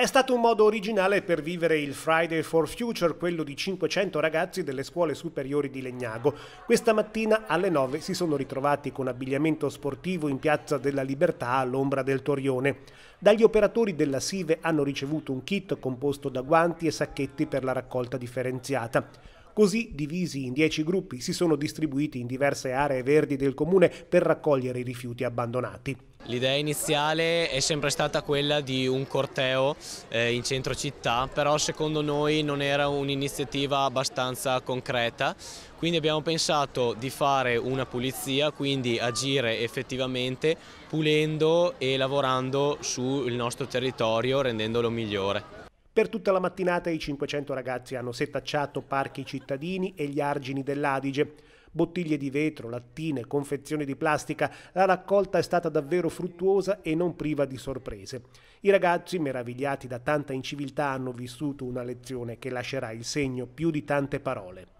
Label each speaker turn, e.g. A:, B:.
A: È stato un modo originale per vivere il Friday for Future, quello di 500 ragazzi delle scuole superiori di Legnago. Questa mattina alle 9 si sono ritrovati con abbigliamento sportivo in Piazza della Libertà all'ombra del Torrione. Dagli operatori della SIVE hanno ricevuto un kit composto da guanti e sacchetti per la raccolta differenziata. Così, divisi in dieci gruppi, si sono distribuiti in diverse aree verdi del comune per raccogliere i rifiuti abbandonati.
B: L'idea iniziale è sempre stata quella di un corteo eh, in centro città, però secondo noi non era un'iniziativa abbastanza concreta, quindi abbiamo pensato di fare una pulizia, quindi agire effettivamente pulendo e lavorando sul nostro territorio rendendolo migliore.
A: Per tutta la mattinata i 500 ragazzi hanno setacciato parchi cittadini e gli argini dell'Adige. Bottiglie di vetro, lattine, confezioni di plastica, la raccolta è stata davvero fruttuosa e non priva di sorprese. I ragazzi, meravigliati da tanta inciviltà, hanno vissuto una lezione che lascerà il segno più di tante parole.